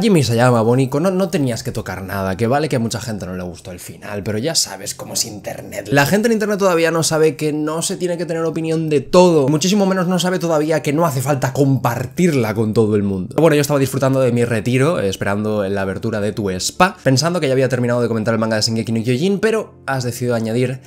Jimmy se llama Bonico, no, no tenías que tocar nada, que vale que a mucha gente no le gustó el final, pero ya sabes cómo es internet. La gente en internet todavía no sabe que no se tiene que tener opinión de todo, muchísimo menos no sabe todavía que no hace falta compartirla con todo el mundo. Bueno, yo estaba disfrutando de mi retiro, esperando la abertura de tu spa, pensando que ya había terminado de comentar el manga de Sengeki no Kyojin, pero has decidido añadir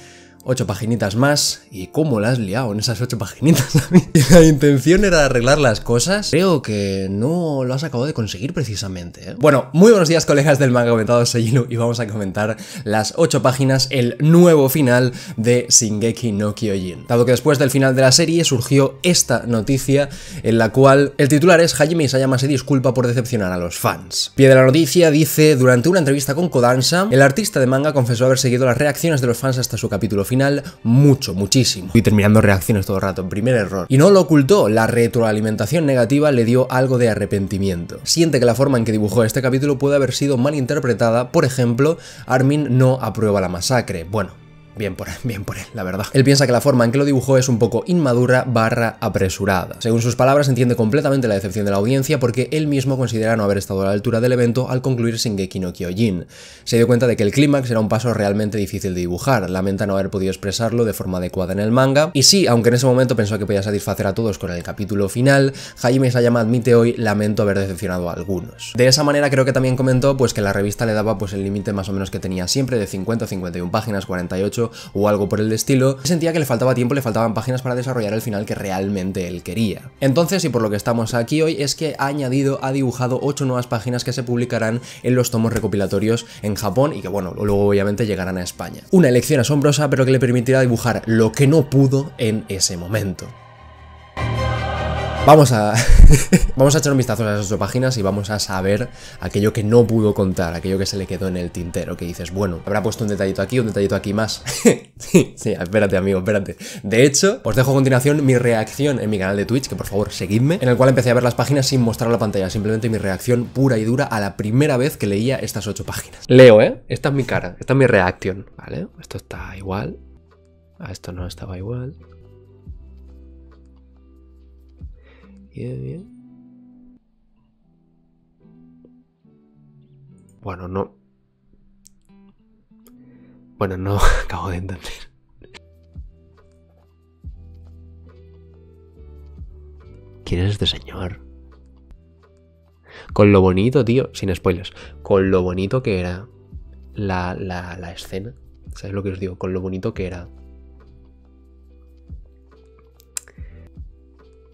ocho paginitas más y cómo las has liado en esas ocho paginitas La intención era arreglar las cosas. Creo que no lo has acabado de conseguir precisamente. ¿eh? Bueno, muy buenos días colegas del manga comentado, soy y vamos a comentar las ocho páginas, el nuevo final de Shingeki no Kyojin. Dado que después del final de la serie surgió esta noticia en la cual el titular es Hajime Isayama se disculpa por decepcionar a los fans. Pie de la noticia dice, durante una entrevista con Kodansha, el artista de manga confesó haber seguido las reacciones de los fans hasta su capítulo final final mucho, muchísimo. Y terminando reacciones todo el rato, primer error. Y no lo ocultó, la retroalimentación negativa le dio algo de arrepentimiento. Siente que la forma en que dibujó este capítulo puede haber sido mal interpretada, por ejemplo, Armin no aprueba la masacre. Bueno, Bien por, él, bien por él, la verdad. Él piensa que la forma en que lo dibujó es un poco inmadura barra apresurada. Según sus palabras, entiende completamente la decepción de la audiencia porque él mismo considera no haber estado a la altura del evento al concluir Shingeki no Kyojin. Se dio cuenta de que el clímax era un paso realmente difícil de dibujar, lamenta no haber podido expresarlo de forma adecuada en el manga, y sí, aunque en ese momento pensó que podía satisfacer a todos con el capítulo final, Jaime Sayama admite hoy, lamento haber decepcionado a algunos. De esa manera creo que también comentó pues que la revista le daba pues el límite más o menos que tenía siempre de 50 51 páginas, 48 o algo por el estilo, sentía que le faltaba tiempo, le faltaban páginas para desarrollar el final que realmente él quería. Entonces, y por lo que estamos aquí hoy, es que ha añadido, ha dibujado 8 nuevas páginas que se publicarán en los tomos recopilatorios en Japón y que bueno, luego obviamente llegarán a España. Una elección asombrosa pero que le permitirá dibujar lo que no pudo en ese momento. Vamos a, vamos a echar un vistazo a esas ocho páginas y vamos a saber aquello que no pudo contar, aquello que se le quedó en el tintero, que dices, bueno, habrá puesto un detallito aquí, un detallito aquí más. sí, sí, espérate amigo, espérate. De hecho, os dejo a continuación mi reacción en mi canal de Twitch, que por favor seguidme, en el cual empecé a ver las páginas sin mostrar la pantalla, simplemente mi reacción pura y dura a la primera vez que leía estas ocho páginas. Leo, ¿eh? Esta es mi cara, esta es mi reacción, ¿vale? Esto está igual. A ah, esto no estaba igual. Bien, bien. Bueno, no. Bueno, no acabo de entender. ¿Quién es este señor? Con lo bonito, tío, sin spoilers, con lo bonito que era la, la escena. ¿Sabes lo que os digo? Con lo bonito que era.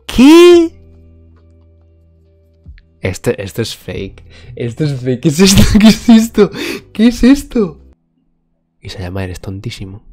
¿Qué? Este, esto es fake. Esto es fake. ¿Qué es esto? ¿Qué es esto? ¿Qué es esto? Y se llama Eres tontísimo.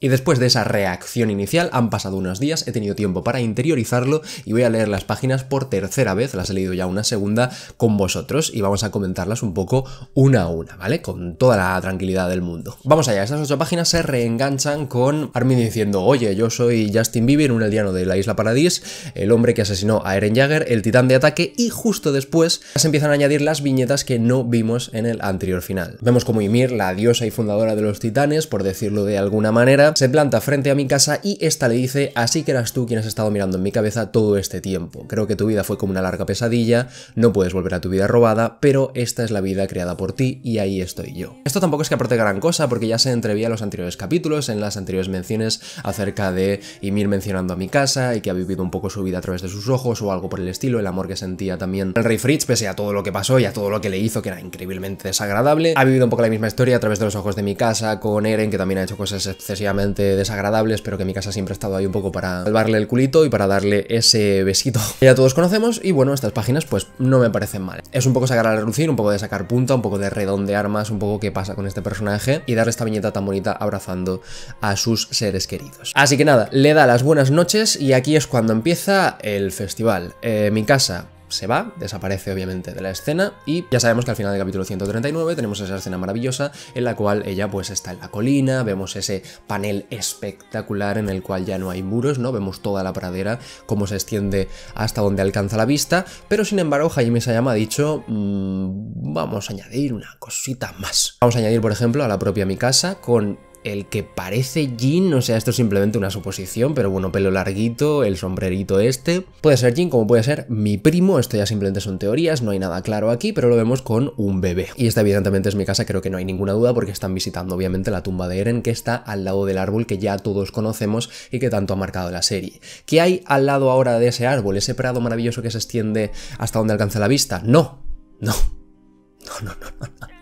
Y después de esa reacción inicial han pasado unos días, he tenido tiempo para interiorizarlo y voy a leer las páginas por tercera vez, las he leído ya una segunda con vosotros y vamos a comentarlas un poco una a una, ¿vale? Con toda la tranquilidad del mundo. Vamos allá, estas ocho páginas se reenganchan con Armin diciendo, oye, yo soy Justin Bieber, un aldeano de la isla Paradis, el hombre que asesinó a Eren Jagger, el titán de ataque y justo después se empiezan a añadir las viñetas que no vimos en el anterior final. Vemos como Ymir, la diosa y fundadora de los titanes, por decirlo de alguna manera, se planta frente a mi casa y esta le dice, así que eras tú quien has estado mirando en mi cabeza todo este tiempo. Creo que tu vida fue como una larga pesadilla, no puedes volver a tu vida robada, pero esta es la vida creada por ti y ahí estoy yo. Esto tampoco es que aporte gran cosa porque ya se entrevía en los anteriores capítulos, en las anteriores menciones acerca de Ymir mencionando a mi casa y que ha vivido un poco su vida a través de sus ojos o algo por el estilo, el amor que sentía también el rey Fritz pese a todo lo que pasó y a todo lo que le hizo que era increíblemente desagradable. Ha vivido un poco la misma historia a través de los ojos de mi casa con Eren que también ha hecho cosas excesivamente desagradables, pero que mi casa siempre ha estado ahí un poco para salvarle el culito y para darle ese besito ya todos conocemos. Y bueno, estas páginas pues no me parecen mal. Es un poco sacar a relucir, un poco de sacar punta, un poco de redondear más, un poco qué pasa con este personaje y darle esta viñeta tan bonita abrazando a sus seres queridos. Así que nada, le da las buenas noches y aquí es cuando empieza el festival. Eh, mi casa, se va, desaparece obviamente de la escena y ya sabemos que al final del capítulo 139 tenemos esa escena maravillosa en la cual ella pues está en la colina, vemos ese panel espectacular en el cual ya no hay muros, ¿no? Vemos toda la pradera, cómo se extiende hasta donde alcanza la vista, pero sin embargo Jaime Sayama ha dicho, mm, vamos a añadir una cosita más. Vamos a añadir por ejemplo a la propia mi casa con el que parece Jin, o sea, esto es simplemente una suposición, pero bueno, pelo larguito, el sombrerito este. Puede ser Jin, como puede ser mi primo, esto ya simplemente son teorías, no hay nada claro aquí, pero lo vemos con un bebé. Y esta evidentemente es mi casa, creo que no hay ninguna duda, porque están visitando obviamente la tumba de Eren, que está al lado del árbol que ya todos conocemos y que tanto ha marcado la serie. ¿Qué hay al lado ahora de ese árbol, ese prado maravilloso que se extiende hasta donde alcanza la vista? No, no, no, no, no. no.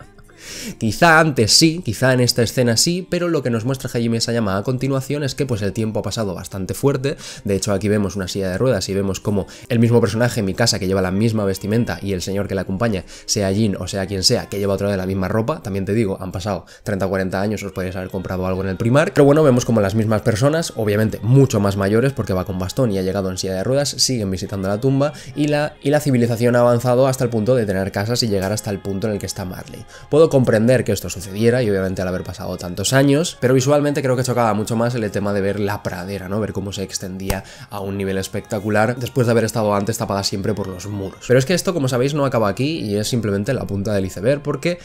Quizá antes sí, quizá en esta escena sí, pero lo que nos muestra Hajime Sayama a continuación es que pues el tiempo ha pasado bastante fuerte. De hecho, aquí vemos una silla de ruedas y vemos como el mismo personaje, en mi casa que lleva la misma vestimenta y el señor que la acompaña, sea Jin o sea quien sea, que lleva otra vez la misma ropa. También te digo, han pasado 30 o 40 años, os podéis haber comprado algo en el primar, Pero bueno, vemos como las mismas personas, obviamente mucho más mayores porque va con bastón y ha llegado en silla de ruedas, siguen visitando la tumba y la, y la civilización ha avanzado hasta el punto de tener casas y llegar hasta el punto en el que está Marley. Puedo que esto sucediera y obviamente al haber pasado tantos años, pero visualmente creo que chocaba mucho más el tema de ver la pradera, ¿no? Ver cómo se extendía a un nivel espectacular después de haber estado antes tapada siempre por los muros. Pero es que esto, como sabéis, no acaba aquí y es simplemente la punta del iceberg porque...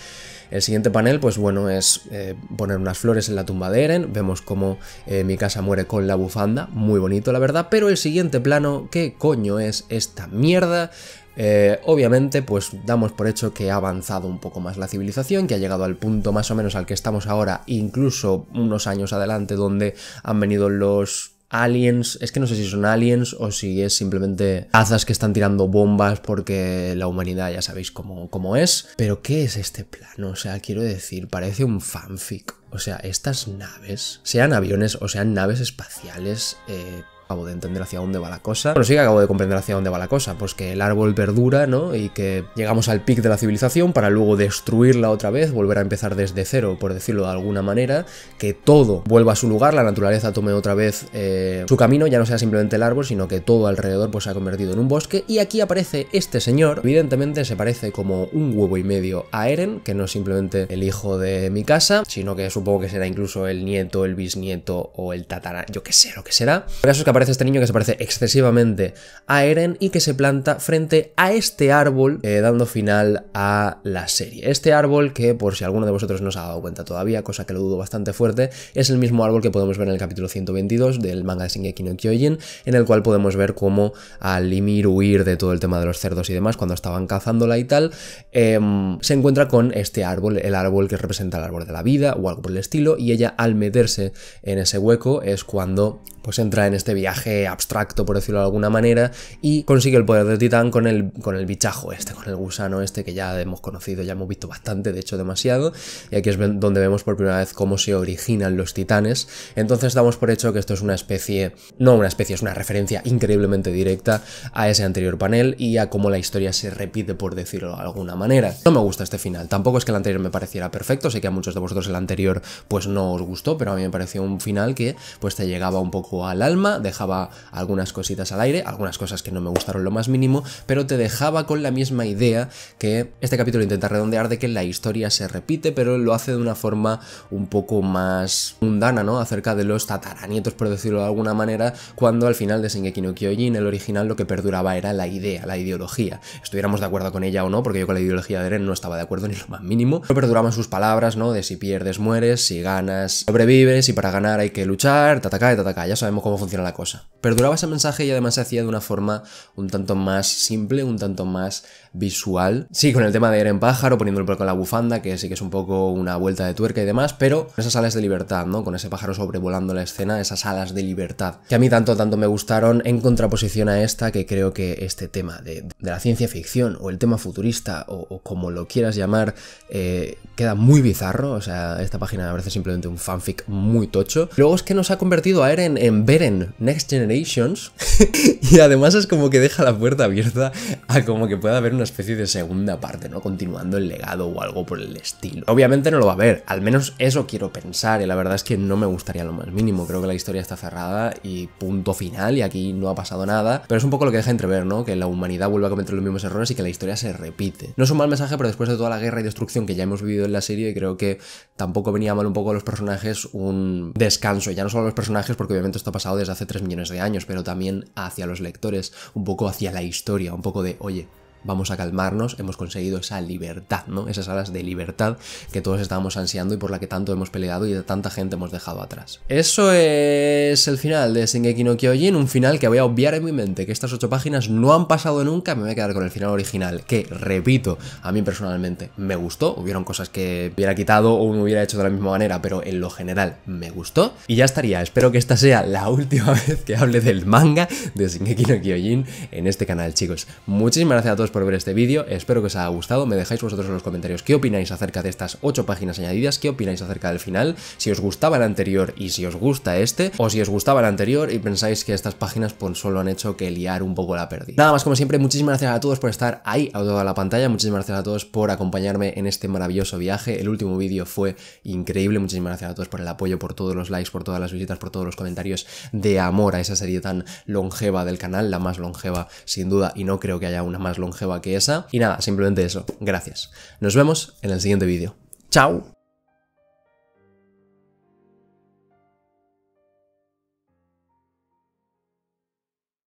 El siguiente panel, pues bueno, es eh, poner unas flores en la tumba de Eren. Vemos cómo eh, mi casa muere con la bufanda. Muy bonito, la verdad. Pero el siguiente plano, ¿qué coño es esta mierda? Eh, obviamente, pues damos por hecho que ha avanzado un poco más la civilización, que ha llegado al punto más o menos al que estamos ahora, incluso unos años adelante, donde han venido los aliens, es que no sé si son aliens o si es simplemente azas que están tirando bombas porque la humanidad ya sabéis cómo, cómo es. Pero ¿qué es este plano? O sea, quiero decir, parece un fanfic. O sea, estas naves, sean aviones o sean naves espaciales, eh, acabo de entender hacia dónde va la cosa. Bueno, sí que acabo de comprender hacia dónde va la cosa, pues que el árbol perdura, ¿no? Y que llegamos al pic de la civilización para luego destruirla otra vez, volver a empezar desde cero, por decirlo de alguna manera, que todo vuelva a su lugar, la naturaleza tome otra vez eh, su camino, ya no sea simplemente el árbol, sino que todo alrededor pues se ha convertido en un bosque. Y aquí aparece este señor, evidentemente se parece como un huevo y medio a Eren, que no es simplemente el hijo de mi casa, sino que supongo que será incluso el nieto, el bisnieto o el tatarán, yo qué sé lo que será. que aparece este niño que se parece excesivamente a Eren y que se planta frente a este árbol, eh, dando final a la serie. Este árbol que, por si alguno de vosotros no se ha dado cuenta todavía, cosa que lo dudo bastante fuerte, es el mismo árbol que podemos ver en el capítulo 122 del manga de Shingeki no Kyojin, en el cual podemos ver cómo al imir huir de todo el tema de los cerdos y demás cuando estaban cazándola y tal, em, se encuentra con este árbol, el árbol que representa el árbol de la vida o algo por el estilo, y ella al meterse en ese hueco es cuando pues entra en este viaje abstracto, por decirlo de alguna manera, y consigue el poder de Titán con el, con el bichajo este, con el gusano este que ya hemos conocido, ya hemos visto bastante, de hecho demasiado, y aquí es donde vemos por primera vez cómo se originan los titanes, entonces damos por hecho que esto es una especie, no una especie, es una referencia increíblemente directa a ese anterior panel y a cómo la historia se repite, por decirlo de alguna manera. No me gusta este final, tampoco es que el anterior me pareciera perfecto, sé que a muchos de vosotros el anterior pues no os gustó, pero a mí me pareció un final que pues te llegaba un poco al alma, dejaba algunas cositas al aire, algunas cosas que no me gustaron lo más mínimo, pero te dejaba con la misma idea que este capítulo intenta redondear de que la historia se repite, pero lo hace de una forma un poco más mundana, ¿no? Acerca de los tataranietos, por decirlo de alguna manera, cuando al final de Shingeki no en el original, lo que perduraba era la idea, la ideología. Estuviéramos de acuerdo con ella o no, porque yo con la ideología de Eren no estaba de acuerdo ni lo más mínimo, pero perduraban sus palabras, ¿no? De si pierdes, mueres, si ganas, sobrevives, y para ganar hay que luchar, tataca, tataca, ya sabemos cómo funciona la cosa. Perduraba ese mensaje y además se hacía de una forma un tanto más simple, un tanto más visual. Sí, con el tema de Eren pájaro, poniendo el con la bufanda, que sí que es un poco una vuelta de tuerca y demás, pero esas alas de libertad, ¿no? Con ese pájaro sobrevolando la escena, esas alas de libertad, que a mí tanto, tanto me gustaron en contraposición a esta, que creo que este tema de, la ciencia ficción o el tema futurista o, como lo quieras llamar, eh, queda muy bizarro. O sea, esta página me parece simplemente un fanfic muy tocho. Luego es que nos ha convertido a Eren en Beren, Generations. y además es como que deja la puerta abierta a como que pueda haber una especie de segunda parte, ¿no? Continuando el legado o algo por el estilo. Obviamente no lo va a haber, al menos eso quiero pensar y la verdad es que no me gustaría lo más mínimo. Creo que la historia está cerrada y punto final y aquí no ha pasado nada. Pero es un poco lo que deja entrever, ¿no? Que la humanidad vuelva a cometer los mismos errores y que la historia se repite. No es un mal mensaje, pero después de toda la guerra y destrucción que ya hemos vivido en la serie, creo que tampoco venía mal un poco a los personajes un descanso, ya no solo a los personajes, porque obviamente esto ha pasado desde hace 3 millones de años, pero también hacia los lectores, un poco hacia la historia, un poco de, oye, vamos a calmarnos, hemos conseguido esa libertad, ¿no? Esas alas de libertad que todos estábamos ansiando y por la que tanto hemos peleado y de tanta gente hemos dejado atrás. Eso es el final de Shingeki no Kyojin, un final que voy a obviar en mi mente, que estas ocho páginas no han pasado nunca, me voy a quedar con el final original, que repito, a mí personalmente me gustó, hubieron cosas que hubiera quitado o no hubiera hecho de la misma manera, pero en lo general me gustó y ya estaría. Espero que esta sea la última vez que hable del manga de Shingeki no Kyojin en este canal, chicos. Muchísimas gracias a todos por ver este vídeo, espero que os haya gustado, me dejáis vosotros en los comentarios qué opináis acerca de estas ocho páginas añadidas, qué opináis acerca del final, si os gustaba el anterior y si os gusta este, o si os gustaba el anterior y pensáis que estas páginas pues solo han hecho que liar un poco la pérdida. Nada más como siempre, muchísimas gracias a todos por estar ahí a toda la pantalla, muchísimas gracias a todos por acompañarme en este maravilloso viaje, el último vídeo fue increíble, muchísimas gracias a todos por el apoyo, por todos los likes, por todas las visitas, por todos los comentarios de amor a esa serie tan longeva del canal, la más longeva sin duda y no creo que haya una más longeva longeva que esa. Y nada, simplemente eso. Gracias. Nos vemos en el siguiente vídeo. ¡Chao!